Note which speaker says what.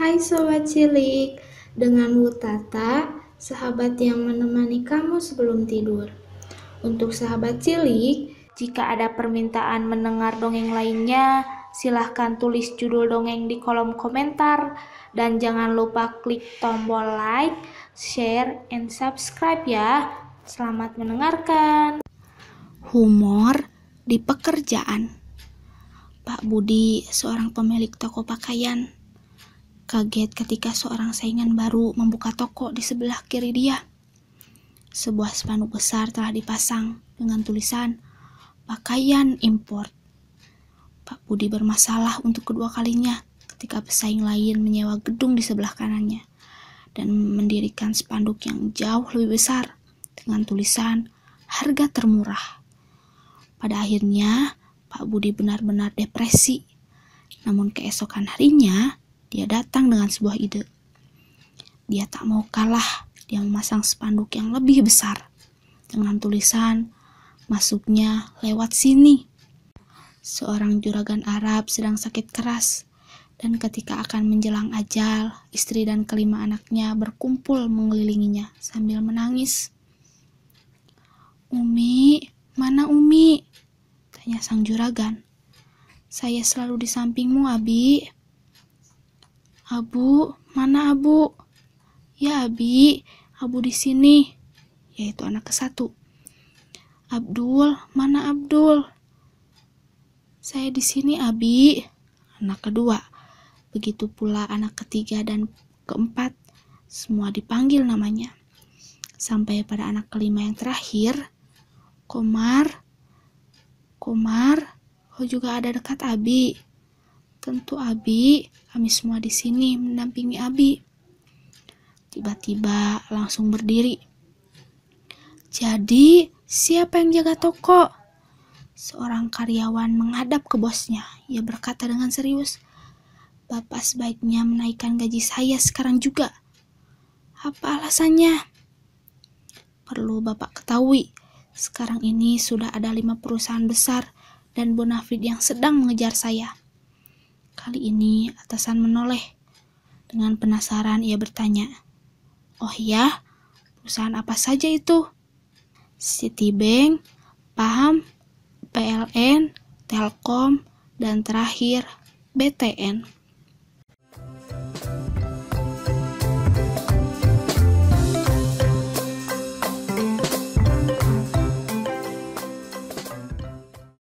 Speaker 1: Hai Sobat Cilik, dengan Wutata, sahabat yang menemani kamu sebelum tidur. Untuk sahabat cilik, jika ada permintaan mendengar dongeng lainnya, silahkan tulis judul dongeng di kolom komentar. Dan jangan lupa klik tombol like, share, and subscribe ya. Selamat mendengarkan. Humor di pekerjaan. Pak Budi, seorang pemilik toko pakaian, kaget ketika seorang saingan baru membuka toko di sebelah kiri dia. Sebuah spanduk besar telah dipasang dengan tulisan pakaian Impor". Pak Budi bermasalah untuk kedua kalinya ketika pesaing lain menyewa gedung di sebelah kanannya dan mendirikan spanduk yang jauh lebih besar dengan tulisan harga termurah. Pada akhirnya, Pak Budi benar-benar depresi. Namun keesokan harinya, dia datang dengan sebuah ide. Dia tak mau kalah, dia memasang spanduk yang lebih besar dengan tulisan masuknya lewat sini. Seorang juragan Arab sedang sakit keras dan ketika akan menjelang ajal, istri dan kelima anaknya berkumpul mengelilinginya sambil menangis. Umi, mana Umi? Tanya sang juragan. Saya selalu di sampingmu, Abi. Abu, mana Abu? Ya, Abi, Abu di sini. Yaitu anak ke satu. Abdul, mana Abdul? Saya di sini, Abi. Anak kedua. Begitu pula anak ketiga dan keempat. Semua dipanggil namanya. Sampai pada anak kelima yang terakhir, Komar, Komar, Oh juga ada dekat Abi. Tentu Abi, kami semua di sini mendampingi Abi. Tiba-tiba langsung berdiri. Jadi, siapa yang jaga toko? Seorang karyawan menghadap ke bosnya. Ia berkata dengan serius, Bapak sebaiknya menaikkan gaji saya sekarang juga. Apa alasannya? Perlu Bapak ketahui, sekarang ini sudah ada lima perusahaan besar dan Bonafit yang sedang mengejar saya. Kali ini atasan menoleh. Dengan penasaran ia bertanya, Oh ya, perusahaan apa saja itu? Citibank, Paham, PLN, Telkom, dan terakhir BTN.